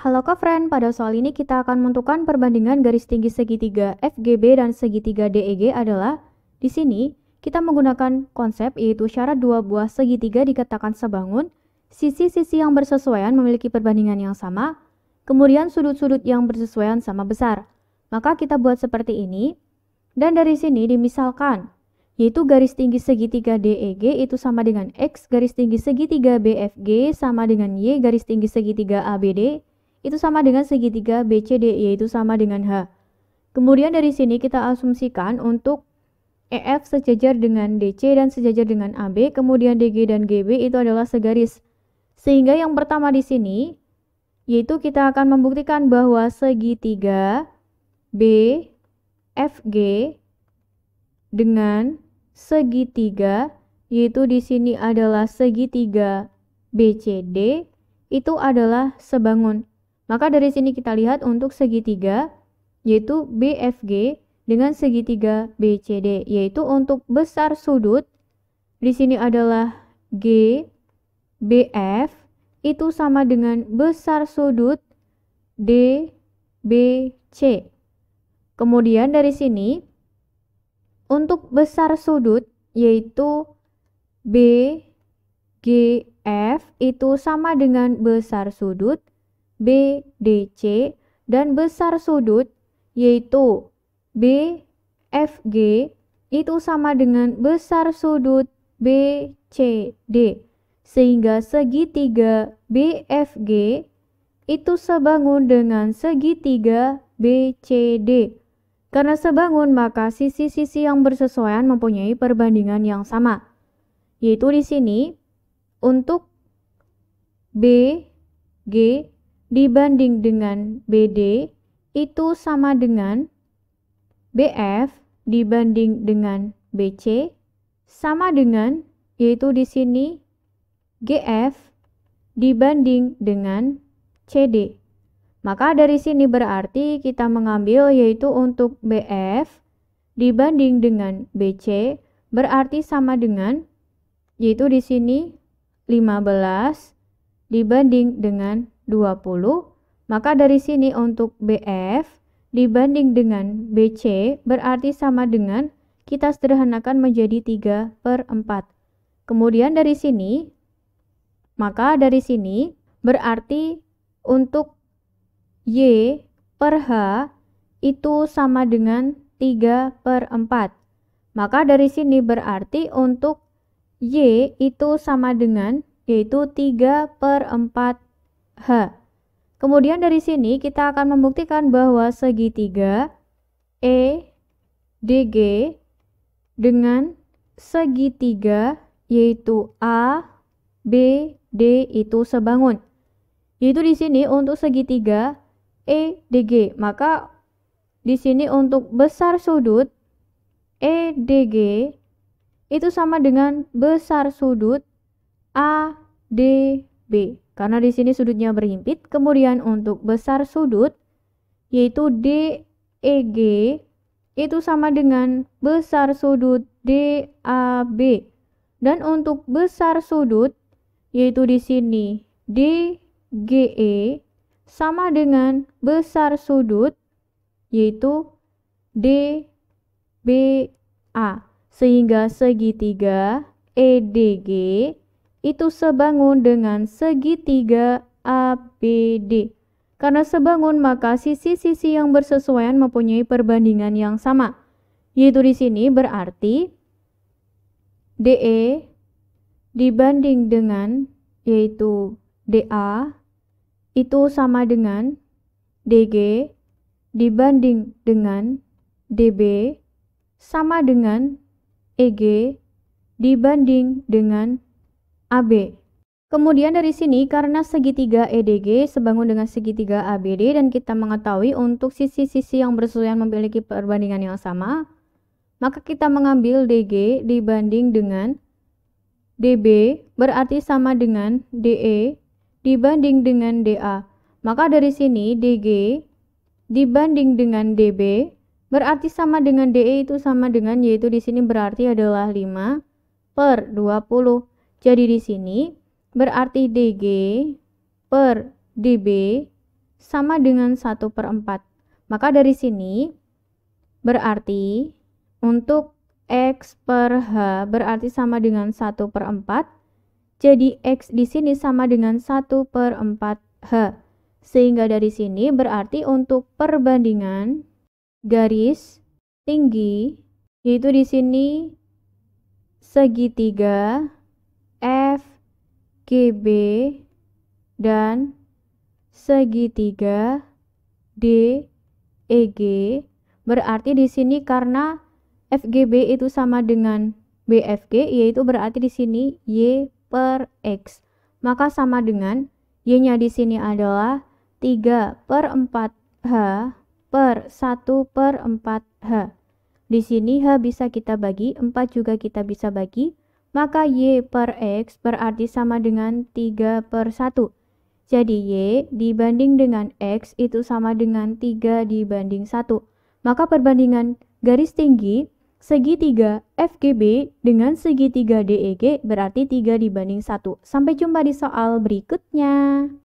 Halo Kak Friend, pada soal ini kita akan menentukan perbandingan garis tinggi segitiga FGB dan segitiga DEG adalah di sini kita menggunakan konsep yaitu syarat dua buah segitiga dikatakan sebangun, sisi-sisi yang bersesuaian memiliki perbandingan yang sama, kemudian sudut-sudut yang bersesuaian sama besar. Maka kita buat seperti ini, dan dari sini dimisalkan, yaitu garis tinggi segitiga DEG itu sama dengan X garis tinggi segitiga BFG sama dengan Y garis tinggi segitiga ABD, itu sama dengan segitiga BCD yaitu e, sama dengan H. Kemudian dari sini kita asumsikan untuk EF sejajar dengan DC dan sejajar dengan AB, kemudian DG dan GB itu adalah segaris. Sehingga yang pertama di sini yaitu kita akan membuktikan bahwa segitiga BFG dengan segitiga yaitu di sini adalah segitiga BCD itu adalah sebangun. Maka dari sini kita lihat untuk segitiga yaitu BFG dengan segitiga BCD yaitu untuk besar sudut di sini adalah G BF itu sama dengan besar sudut DBC. Kemudian dari sini untuk besar sudut yaitu BGF itu sama dengan besar sudut BDC dan besar sudut yaitu BFG itu sama dengan besar sudut BCD sehingga segitiga BFG itu sebangun dengan segitiga BCD. Karena sebangun, maka sisi-sisi yang bersesuaian mempunyai perbandingan yang sama. Yaitu di sini, untuk B, G, dibanding dengan BD itu sama dengan BF dibanding dengan BC sama dengan yaitu di sini GF dibanding dengan CD. Maka dari sini berarti kita mengambil yaitu untuk BF dibanding dengan BC berarti sama dengan yaitu di sini 15 dibanding dengan 20, maka dari sini untuk BF dibanding dengan BC berarti sama dengan kita sederhanakan menjadi 3 per 4. Kemudian dari sini, maka dari sini berarti untuk Y per H itu sama dengan 3 per 4. Maka dari sini berarti untuk Y itu sama dengan yaitu 3 per 4 H. Kemudian dari sini kita akan membuktikan bahwa segitiga E G dengan segitiga yaitu A, B, D itu sebangun. Yaitu di sini untuk segitiga E G maka di sini untuk besar sudut E G itu sama dengan besar sudut A D B. Karena di sini sudutnya berhimpit, kemudian untuk besar sudut yaitu DEG itu sama dengan besar sudut DAB. Dan untuk besar sudut yaitu di sini DGE sama dengan besar sudut yaitu DBA sehingga segitiga EDG itu sebangun dengan segitiga ABD. Karena sebangun maka sisi-sisi yang bersesuaian mempunyai perbandingan yang sama. Yaitu di sini berarti DE dibanding dengan yaitu DA itu sama dengan DG dibanding dengan DB sama dengan EG dibanding dengan AB. Kemudian dari sini karena segitiga EDG sebangun dengan segitiga ABD dan kita mengetahui untuk sisi-sisi yang bersesuaian memiliki perbandingan yang sama, maka kita mengambil DG dibanding dengan DB berarti sama dengan DE dibanding dengan DA. Maka dari sini DG dibanding dengan DB berarti sama dengan DE itu sama dengan yaitu di sini berarti adalah 5 per 20. Jadi di sini berarti DG per DB sama dengan 1 per 4. Maka dari sini berarti untuk X per H berarti sama dengan 1 per 4. Jadi X di sini sama dengan 1 per 4 H. Sehingga dari sini berarti untuk perbandingan garis tinggi yaitu di sini segitiga GB dan segitiga DEG. Berarti di sini karena FGB itu sama dengan BFG, yaitu berarti di sini Y per X. Maka sama dengan Y-nya di sini adalah 3 per 4H per 1 per 4H. Di sini H bisa kita bagi, 4 juga kita bisa bagi, maka Y per X berarti sama dengan 3 per 1. Jadi Y dibanding dengan X itu sama dengan 3 dibanding 1. Maka perbandingan garis tinggi segitiga FGB dengan segitiga DEG berarti 3 dibanding 1. Sampai jumpa di soal berikutnya.